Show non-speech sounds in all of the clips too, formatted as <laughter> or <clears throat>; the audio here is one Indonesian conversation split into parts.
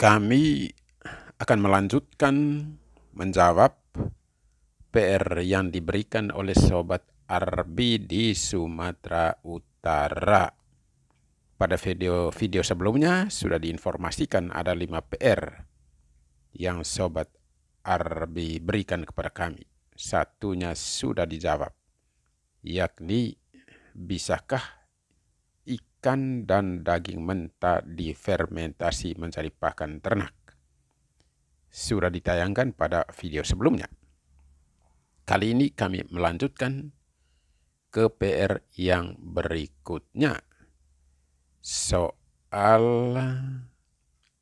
kami akan melanjutkan menjawab PR yang diberikan oleh Sobat Arbi di Sumatera Utara. Pada video-video sebelumnya sudah diinformasikan ada 5 PR yang Sobat Arbi berikan kepada kami. Satunya sudah dijawab, yakni bisakah ikan dan daging mentah difermentasi mencari pakan ternak. Sudah ditayangkan pada video sebelumnya. Kali ini kami melanjutkan ke PR yang berikutnya. Soal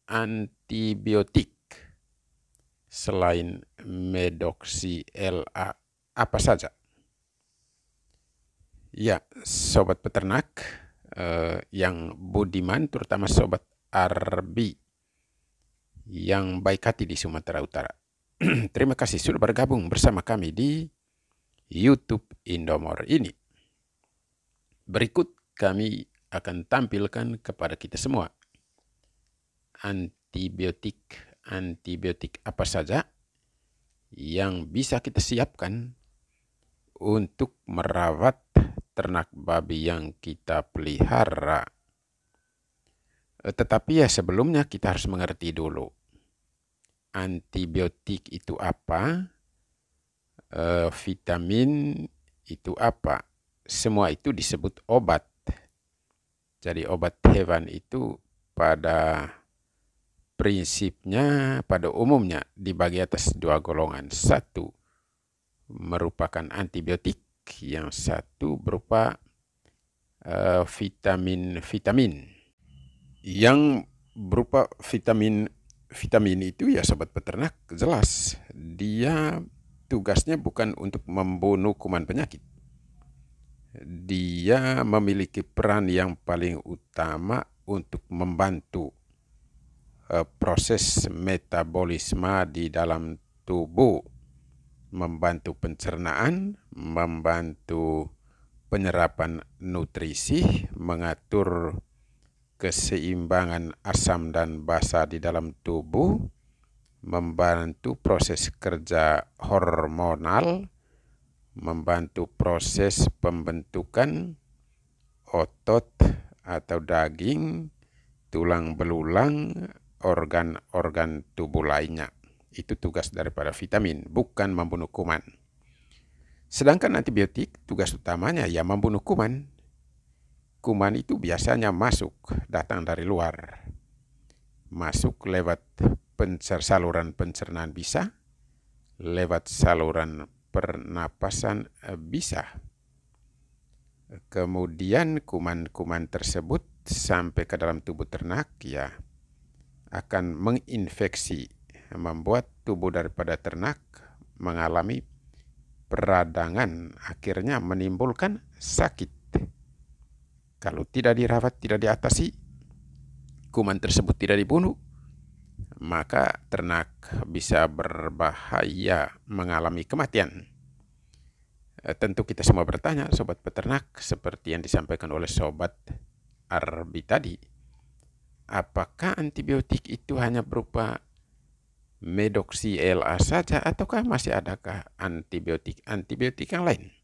antibiotik selain medoksi LA apa saja? Ya, sobat peternak, Eh, yang budiman terutama sobat Arbi yang baik hati di Sumatera Utara. <clears throat> Terima kasih sudah bergabung bersama kami di YouTube Indomor ini. Berikut kami akan tampilkan kepada kita semua antibiotik antibiotik apa saja yang bisa kita siapkan untuk merawat ternak babi yang kita pelihara. Eh, tetapi ya sebelumnya kita harus mengerti dulu antibiotik itu apa, eh, vitamin itu apa. Semua itu disebut obat. Jadi obat hewan itu pada prinsipnya pada umumnya dibagi atas dua golongan. Satu merupakan antibiotik yang satu berupa uh, vitamin vitamin yang berupa vitamin vitamin itu ya sobat peternak jelas dia tugasnya bukan untuk membunuh kuman penyakit dia memiliki peran yang paling utama untuk membantu eh, proses metabolisme di dalam tubuh membantu pencernaan, membantu penyerapan nutrisi, mengatur keseimbangan asam dan basa di dalam tubuh, membantu proses kerja hormonal, membantu proses pembentukan otot atau daging, tulang belulang, organ-organ tubuh lainnya. Itu tugas daripada vitamin, bukan membunuh kuman. Sedangkan antibiotik, tugas utamanya ya membunuh kuman. Kuman itu biasanya masuk, datang dari luar. Masuk lewat pencer saluran pencernaan bisa, lewat saluran pernapasan eh, bisa. Kemudian kuman-kuman tersebut sampai ke dalam tubuh ternak ya akan menginfeksi membuat tubuh daripada ternak mengalami peradangan akhirnya menimbulkan sakit. Kalau tidak dirawat, tidak diatasi, kuman tersebut tidak dibunuh, maka ternak bisa berbahaya mengalami kematian. Eh, tentu kita semua bertanya, sobat peternak, seperti yang disampaikan oleh sobat Arbi tadi, apakah antibiotik itu hanya berupa LA saja ataukah masih adakah antibiotik antibiotik yang lain?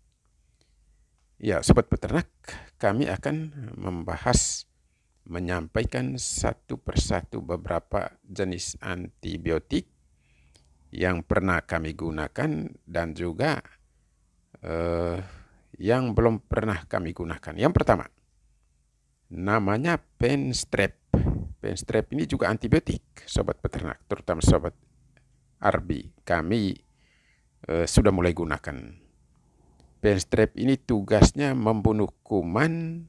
Ya, sobat peternak, kami akan membahas menyampaikan satu persatu beberapa jenis antibiotik yang pernah kami gunakan dan juga eh, yang belum pernah kami gunakan. Yang pertama, namanya penstrep. Penstrep ini juga antibiotik, sobat peternak, terutama sobat Arbi. Kami e, sudah mulai gunakan. penstrep ini tugasnya membunuh kuman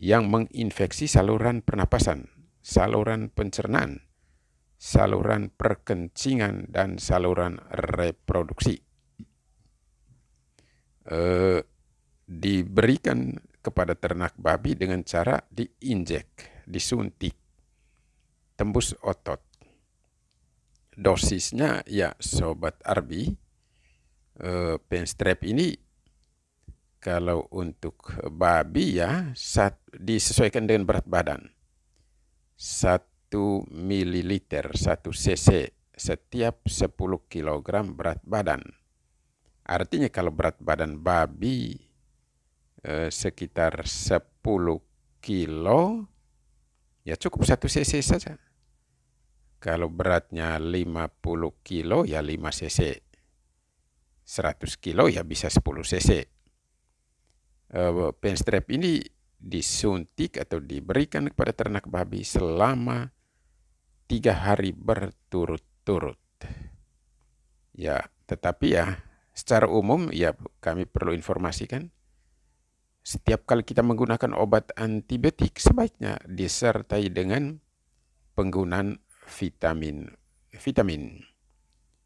yang menginfeksi saluran pernapasan, saluran pencernaan, saluran perkencingan, dan saluran reproduksi. E, diberikan kepada ternak babi dengan cara diinjek, disuntik tembus otot. Dosisnya ya sobat Arbi, eh, strap ini kalau untuk babi ya sat, disesuaikan dengan berat badan. satu mililiter satu cc setiap 10 kg berat badan. Artinya kalau berat badan babi eh, sekitar 10 kilo Ya cukup satu cc saja. Kalau beratnya 50 kilo ya 5 cc. 100 kilo ya bisa 10 cc. Eh, pen strap ini disuntik atau diberikan kepada ternak babi selama tiga hari berturut-turut. Ya, tetapi ya secara umum ya kami perlu informasikan setiap kali kita menggunakan obat antibiotik sebaiknya disertai dengan penggunaan vitamin. Vitamin.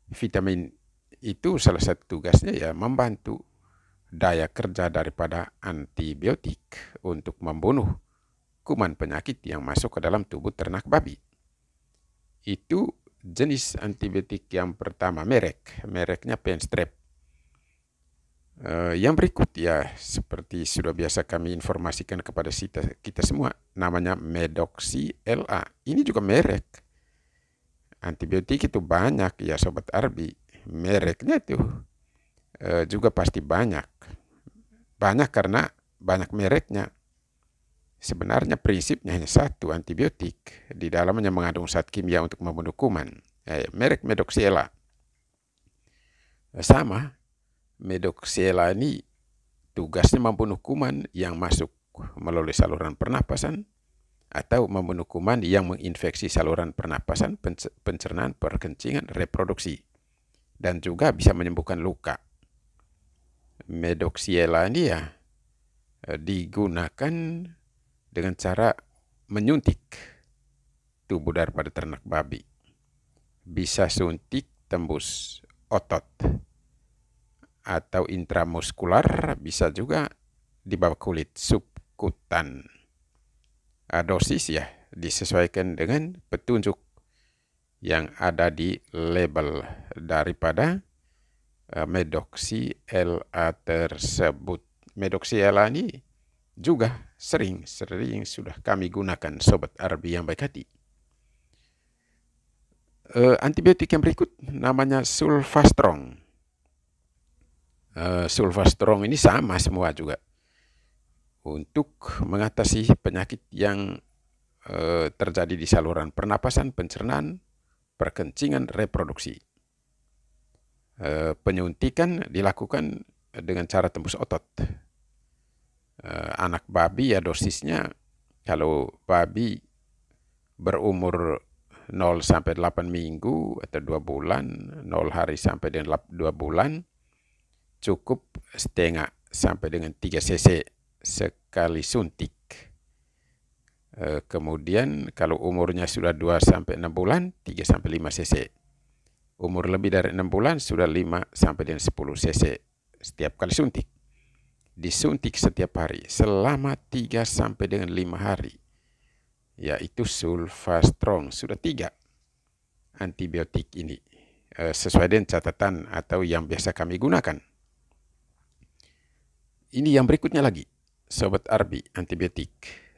Vitamin itu salah satu tugasnya ya membantu daya kerja daripada antibiotik untuk membunuh kuman penyakit yang masuk ke dalam tubuh ternak babi. Itu jenis antibiotik yang pertama merek, mereknya Penstrep. Uh, yang berikut ya seperti sudah biasa kami informasikan kepada kita, kita semua namanya Medoxi LA. Ini juga merek. Antibiotik itu banyak ya sobat Arbi. Mereknya itu uh, juga pasti banyak. Banyak karena banyak mereknya. Sebenarnya prinsipnya hanya satu antibiotik. Di dalamnya mengandung zat kimia untuk membunuh kuman. Eh, merek Medoxi LA. Eh, sama Medok Siela ini tugasnya membunuh kuman yang masuk melalui saluran pernapasan atau membunuh kuman yang menginfeksi saluran pernapasan, pencernaan, perkencingan, reproduksi. Dan juga bisa menyembuhkan luka. Medoxiella ini ya e, digunakan dengan cara menyuntik tubuh daripada ternak babi. Bisa suntik tembus otot atau intramuskular bisa juga di bawah kulit subkutan. Ah, dosis ya disesuaikan dengan petunjuk yang ada di label daripada ah, medoksi LA tersebut. Medoksi LA ini juga sering-sering sudah kami gunakan sobat Arbi yang baik hati. Eh, antibiotik yang berikut namanya sulfastrong. Eh, Sulfa Strong ini sama semua juga untuk mengatasi penyakit yang eh, terjadi di saluran pernapasan, pencernaan, perkencingan, reproduksi. Eh, penyuntikan dilakukan dengan cara tembus otot. anak babi ya dosisnya kalau babi berumur 0 sampai 8 minggu atau 2 bulan, 0 hari sampai dengan 2 bulan, cukup setengah sampai dengan 3 cc sekali suntik. Eh, kemudian kalau umurnya sudah 2 sampai 6 bulan 3 sampai 5 cc. Umur lebih dari 6 bulan sudah 5 sampai dengan 10 cc setiap kali suntik. Disuntik setiap hari selama 3 sampai dengan 5 hari. Yaitu sulfa strong, sudah 3 antibiotik ini eh, sesuai dengan catatan atau yang biasa kami gunakan. Ini yang berikutnya lagi, Sobat Arbi, antibiotik.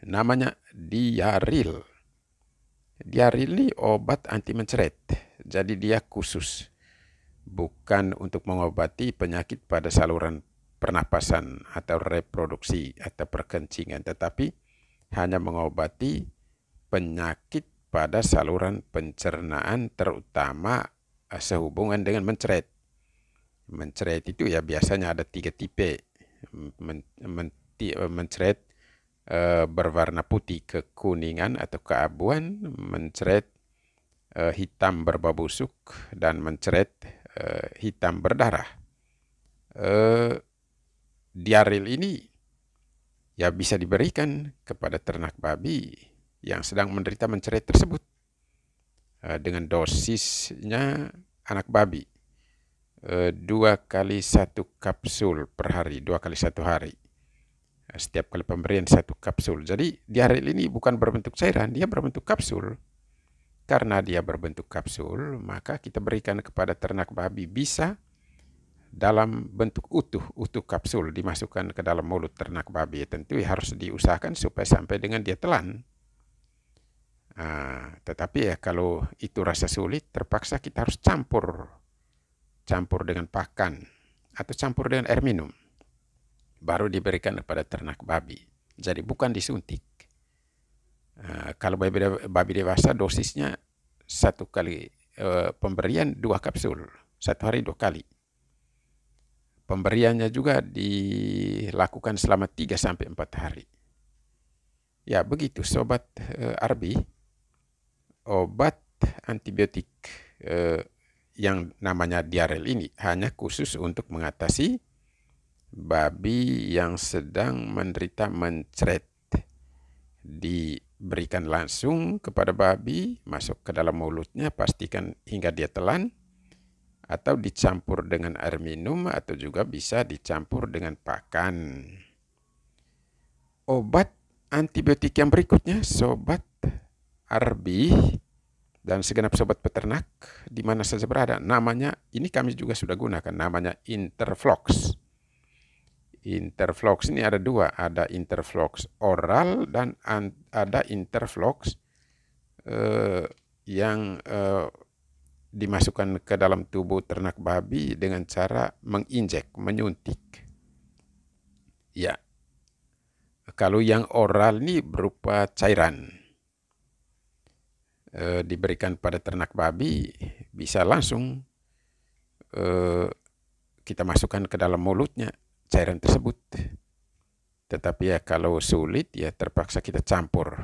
Namanya diaril. Diaril ini obat anti mencret. Jadi dia khusus. Bukan untuk mengobati penyakit pada saluran pernapasan atau reproduksi atau perkencingan. Tetapi hanya mengobati penyakit pada saluran pencernaan terutama eh, sehubungan dengan mencret. Mencret itu ya biasanya ada tiga tipe men, mencret eh, berwarna putih kekuningan atau keabuan, mencret eh, hitam berbau busuk, dan mencret eh, hitam berdarah. Uh, diaril ini ya bisa diberikan kepada ternak babi yang sedang menderita mencret tersebut dengan dosisnya anak babi Eh, dua kali satu kapsul per hari dua kali satu hari eh, setiap kali pemberian satu kapsul jadi di hari ini bukan berbentuk cairan dia berbentuk kapsul karena dia berbentuk kapsul maka kita berikan kepada ternak babi bisa dalam bentuk utuh utuh kapsul dimasukkan ke dalam mulut ternak babi ya, tentu ya harus diusahakan supaya sampai dengan dia telan nah, tetapi ya kalau itu rasa sulit terpaksa kita harus campur campur dengan pakan, atau campur dengan air minum. Baru diberikan kepada ternak babi. Jadi bukan disuntik. Uh, kalau babi, babi dewasa dosisnya satu kali uh, pemberian dua kapsul. Satu hari dua kali. Pemberiannya juga dilakukan selama tiga sampai empat hari. Ya, begitu sobat uh, Arbi. Obat antibiotik uh, yang namanya diarel ini hanya khusus untuk mengatasi babi yang sedang menderita mencret. Diberikan langsung kepada babi, masuk ke dalam mulutnya, pastikan hingga dia telan, atau dicampur dengan air minum, atau juga bisa dicampur dengan pakan. Obat antibiotik yang berikutnya, sobat arbi dan segenap sobat peternak di mana saja berada. Namanya ini kami juga sudah gunakan namanya Interflox. Interflox ini ada dua, ada Interflox oral dan ada Interflox eh, yang eh, dimasukkan ke dalam tubuh ternak babi dengan cara menginjek, menyuntik. Ya. Kalau yang oral ini berupa cairan e, diberikan pada ternak babi bisa langsung e, kita masukkan ke dalam mulutnya cairan tersebut. Tetapi ya kalau sulit ya terpaksa kita campur.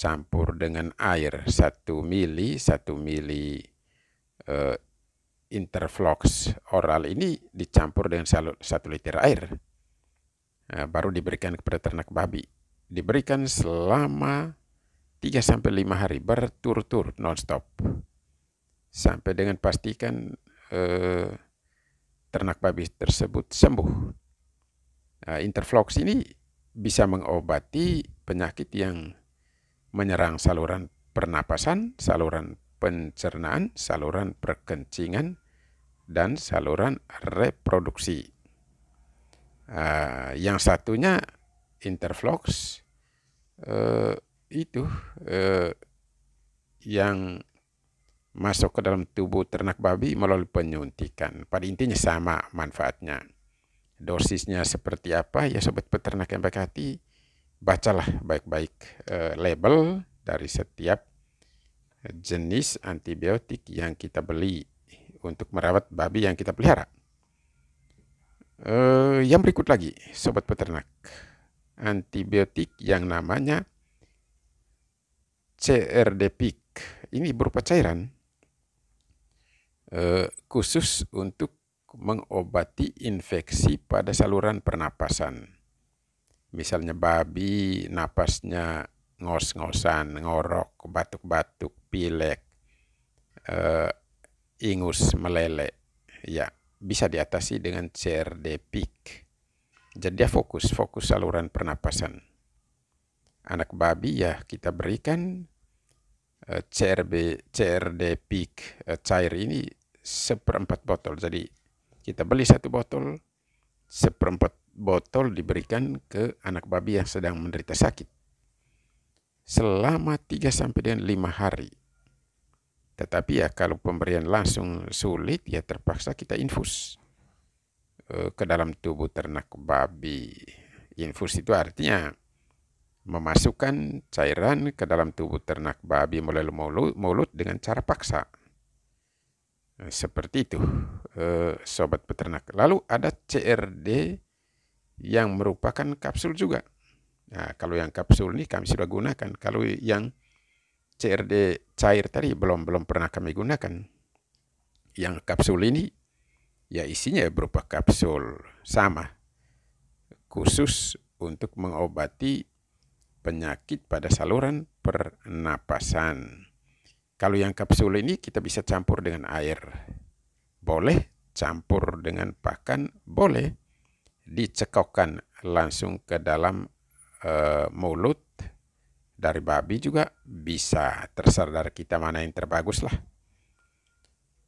Campur dengan air satu mili, satu mili uh, eh, interflox oral ini dicampur dengan satu liter air. Nah, baru diberikan kepada ternak babi. Diberikan selama 3-5 hari berturut-turut nonstop. Sampai dengan pastikan eh, ternak babi tersebut sembuh. Nah, Interflox ini bisa mengobati penyakit yang menyerang saluran pernapasan, saluran pencernaan, saluran perkencingan, dan saluran reproduksi. Uh, yang satunya interflox uh, eh, itu eh, yang masuk ke dalam tubuh ternak babi melalui penyuntikan. Pada intinya sama manfaatnya. Dosisnya seperti apa? Ya sobat peternak yang baik hati, bacalah baik-baik eh, label dari setiap jenis antibiotik yang kita beli untuk merawat babi yang kita pelihara. Eh, yang berikut lagi, sobat peternak, antibiotik yang namanya CRD PIK ini berupa cairan eh, khusus untuk mengobati infeksi pada saluran pernapasan. Misalnya babi napasnya ngos-ngosan, ngorok, batuk-batuk, pilek, eh, ingus, meleleh. Ya, bisa diatasi dengan CRD PIK. Jadi dia fokus, fokus saluran pernapasan anak babi ya kita berikan uh, CRB CRD peak eh, cair ini seperempat botol. Jadi kita beli satu botol, seperempat botol diberikan ke anak babi yang sedang menderita sakit selama 3 sampai dengan lima hari. Tetapi ya kalau pemberian langsung sulit ya terpaksa kita infus eh, ke dalam tubuh ternak babi. Infus itu artinya memasukkan cairan ke dalam tubuh ternak babi melalui mulut, mulut dengan cara paksa. Eh, seperti itu, eh, sobat peternak. Lalu ada CRD yang merupakan kapsul juga. Nah, kalau yang kapsul ini kami sudah gunakan. Kalau yang CRD cair tadi belum belum pernah kami gunakan. Yang kapsul ini ya isinya berupa kapsul sama khusus untuk mengobati penyakit pada saluran pernapasan. Kalau yang kapsul ini kita bisa campur dengan air. Boleh campur dengan pakan, boleh dicekokkan langsung ke dalam e, mulut dari babi juga bisa. Terserah dari kita mana yang terbagus lah.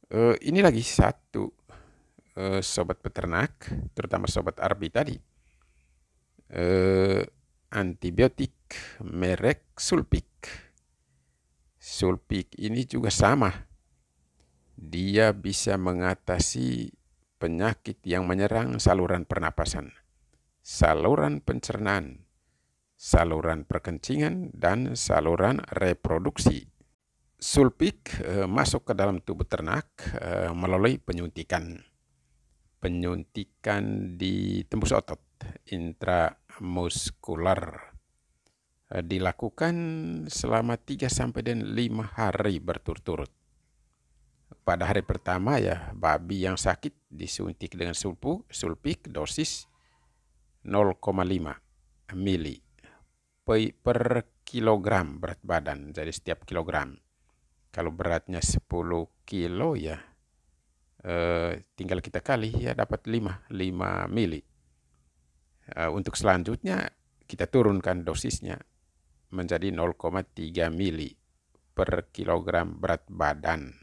E, eh, ini lagi satu e, sobat peternak, terutama sobat arbi tadi. E, antibiotik merek Sulpik. Sulpik ini juga sama. Dia bisa mengatasi penyakit yang menyerang saluran pernapasan, saluran pencernaan, saluran perkencingan, dan saluran reproduksi. Sulpik eh, masuk ke dalam tubuh ternak eh, melalui penyuntikan. Penyuntikan di tembus otot, intramuskular. Eh, dilakukan selama 3 sampai dengan 5 hari berturut-turut. Pada hari pertama ya babi yang sakit disuntik dengan sulpu, sulpik dosis 0,5 mili per kilogram berat badan. Jadi setiap kilogram. Kalau beratnya 10 kilo ya eh, tinggal kita kali ya dapat 5, 5 mili. Eh, untuk selanjutnya kita turunkan dosisnya menjadi 0,3 mili per kilogram berat badan.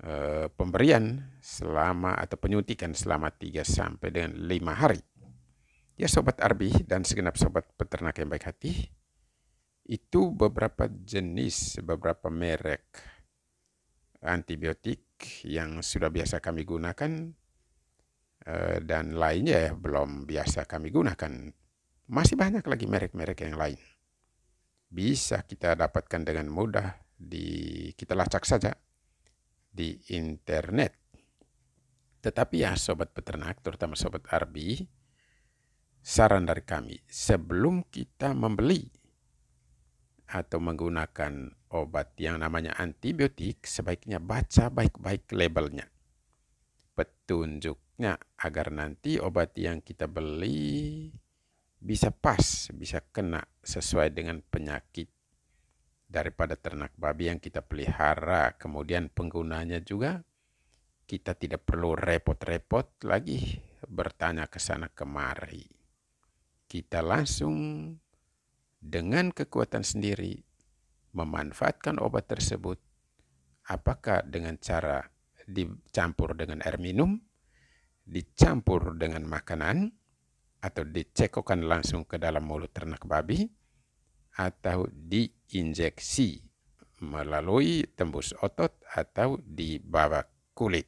E, pemberian selama atau penyuntikan selama 3 sampai dengan 5 hari. Ya Sobat Arbi dan segenap Sobat Peternak yang baik hati, itu beberapa jenis, beberapa merek antibiotik yang sudah biasa kami gunakan eh, dan lainnya ya, belum biasa kami gunakan. Masih banyak lagi merek-merek yang lain bisa kita dapatkan dengan mudah di kita lacak saja di internet. Tetapi ya sobat peternak, terutama sobat Arbi, saran dari kami sebelum kita membeli atau menggunakan obat yang namanya antibiotik, sebaiknya baca baik-baik labelnya. Petunjuknya agar nanti obat yang kita beli bisa pas, bisa kena sesuai dengan penyakit daripada ternak babi yang kita pelihara. Kemudian penggunanya juga kita tidak perlu repot-repot lagi bertanya ke sana kemari. Kita langsung dengan kekuatan sendiri memanfaatkan obat tersebut. Apakah dengan cara dicampur dengan air minum, dicampur dengan makanan, atau dicekokkan langsung ke dalam mulut ternak babi atau diinjeksi melalui tembus otot atau di bawah kulit.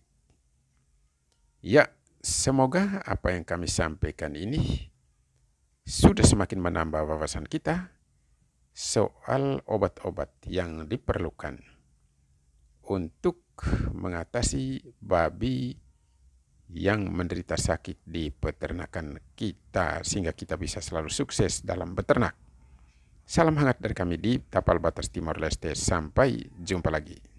Ya, semoga apa yang kami sampaikan ini sudah semakin menambah wawasan kita soal obat-obat yang diperlukan untuk mengatasi babi yang menderita sakit di peternakan kita sehingga kita bisa selalu sukses dalam beternak. Salam hangat dari kami di Tapal Batas Timor Leste. Sampai jumpa lagi.